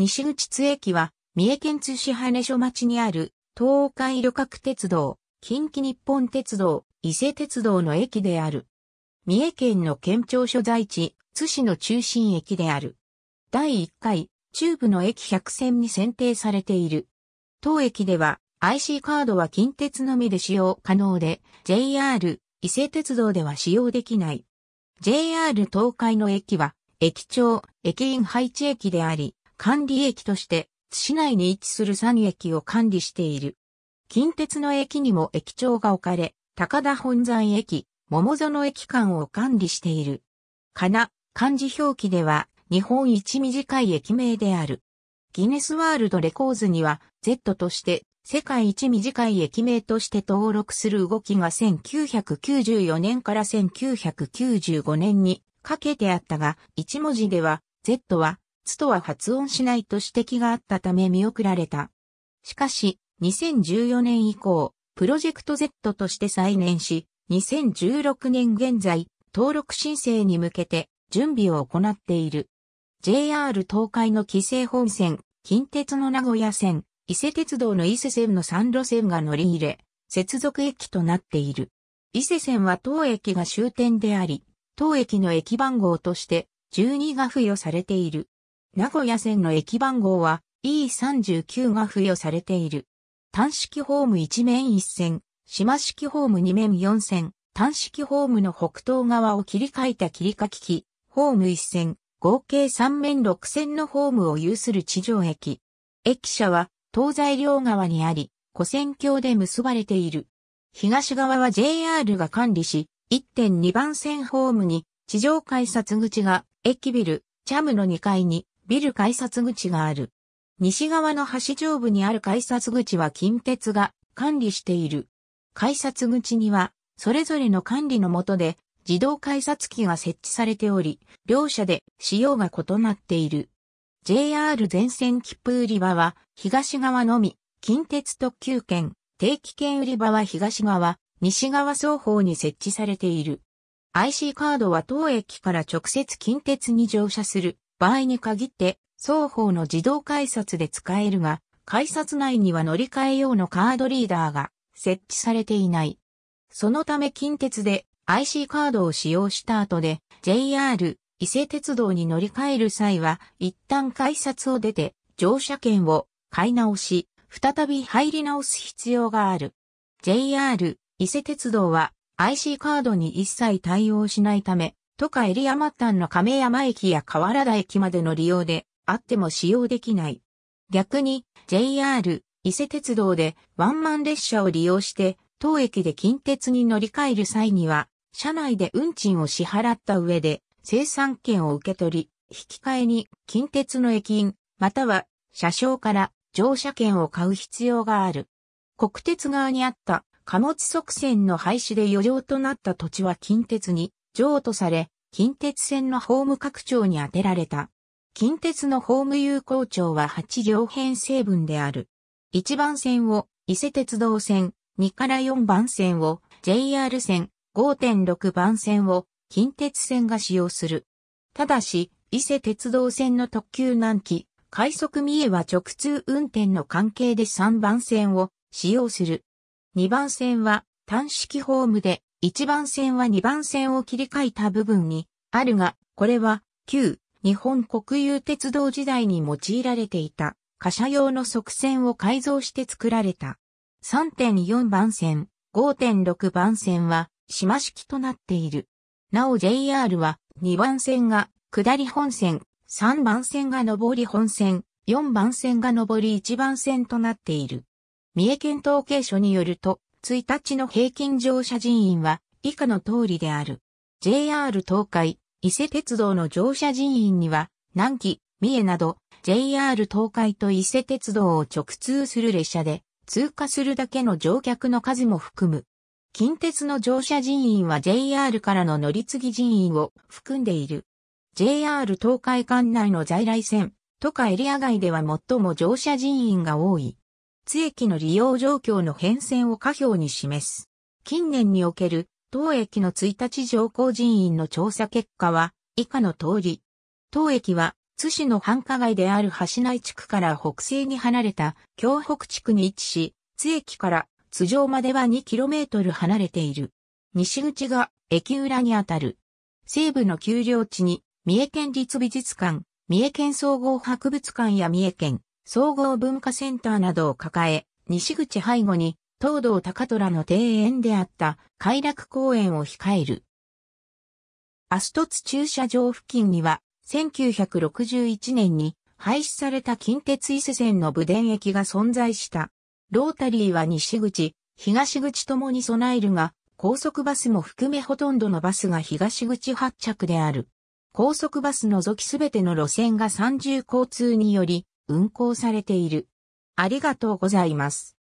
西口津駅は、三重県津市羽根所町にある、東海旅客鉄道、近畿日本鉄道、伊勢鉄道の駅である。三重県の県庁所在地、津市の中心駅である。第1回、中部の駅100選に選定されている。当駅では、IC カードは近鉄のみで使用可能で、JR、伊勢鉄道では使用できない。JR 東海の駅は、駅長、駅員配置駅であり、管理駅として、津市内に位置する3駅を管理している。近鉄の駅にも駅長が置かれ、高田本山駅、桃園駅間を管理している。かな、漢字表記では、日本一短い駅名である。ギネスワールドレコーズには、Z として、世界一短い駅名として登録する動きが1994年から1995年にかけてあったが、一文字では、Z は発とは発音しないと指摘があったため見送られた。しかし、2014年以降、プロジェクト Z として再燃し、2016年現在、登録申請に向けて準備を行っている。JR 東海の規制本線、近鉄の名古屋線、伊勢鉄道の伊勢線の3路線が乗り入れ、接続駅となっている。伊勢線は当駅が終点であり、当駅の駅番号として12が付与されている。名古屋線の駅番号は E39 が付与されている。単式ホーム1面1線、島式ホーム2面4線、単式ホームの北東側を切り替えた切り欠き機、ホーム1線、合計3面6線のホームを有する地上駅。駅舎は東西両側にあり、古線橋で結ばれている。東側は JR が管理し、1.2番線ホームに地上改札口が駅ビル、チャムの2階にビル改札口がある。西側の橋上部にある改札口は近鉄が管理している。改札口には、それぞれの管理のもとで、自動改札機が設置されており、両社で使用が異なっている。JR 全線切符売り場は東側のみ、近鉄特急券、定期券売り場は東側、西側双方に設置されている。IC カードは当駅から直接近鉄に乗車する場合に限って双方の自動改札で使えるが、改札内には乗り換え用のカードリーダーが設置されていない。そのため近鉄で IC カードを使用した後で JR 伊勢鉄道に乗り換える際は一旦改札を出て乗車券を買い直し、再び入り直す必要がある。JR 伊勢鉄道は IC カードに一切対応しないため、都下エリア末端の亀山駅や河原田駅までの利用であっても使用できない。逆に JR 伊勢鉄道でワンマン列車を利用して当駅で近鉄に乗り換える際には車内で運賃を支払った上で生産権を受け取り、引き換えに近鉄の駅員または車掌から乗車券を買う必要がある。国鉄側にあった貨物側線の廃止で余剰となった土地は近鉄に譲渡され、近鉄線のホーム拡張に充てられた。近鉄のホーム有効長は8両編成分である。1番線を伊勢鉄道線、2から4番線を JR 線、5.6番線を近鉄線が使用する。ただし、伊勢鉄道線の特急南紀、快速三重は直通運転の関係で3番線を使用する。2番線は単式ホームで1番線は2番線を切り替えた部分にあるが、これは旧日本国有鉄道時代に用いられていた貨車用の側線を改造して作られた。3.4番線、5.6番線は島式となっている。なお JR は2番線が下り本線、3番線が上り本線、4番線が上り1番線となっている。三重県統計所によると、1日の平均乗車人員は以下の通りである。JR 東海、伊勢鉄道の乗車人員には、南紀、三重など、JR 東海と伊勢鉄道を直通する列車で、通過するだけの乗客の数も含む。近鉄の乗車人員は JR からの乗り継ぎ人員を含んでいる。JR 東海管内の在来線、都下エリア外では最も乗車人員が多い。津駅の利用状況の変遷を下表に示す。近年における当駅の1日乗降人員の調査結果は以下の通り。当駅は津市の繁華街である橋内地区から北西に離れた京北地区に位置し、津駅から津上までは 2km 離れている。西口が駅裏にあたる。西部の丘陵地に三重県立美術館、三重県総合博物館や三重県総合文化センターなどを抱え、西口背後に、東道高虎の庭園であった快楽公園を控える。アストツ駐車場付近には、1961年に廃止された近鉄伊勢線の武電駅が存在した。ロータリーは西口、東口ともに備えるが、高速バスも含めほとんどのバスが東口発着である。高速バス除きすべての路線が三重交通により運行されている。ありがとうございます。